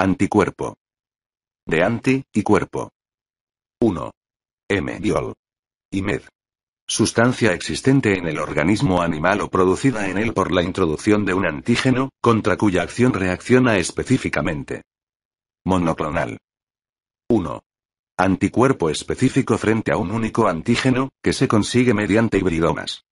Anticuerpo. De anti y cuerpo. 1. M. Diol. Y med. Sustancia existente en el organismo animal o producida en él por la introducción de un antígeno, contra cuya acción reacciona específicamente. Monoclonal. 1. Anticuerpo específico frente a un único antígeno, que se consigue mediante hibridomas.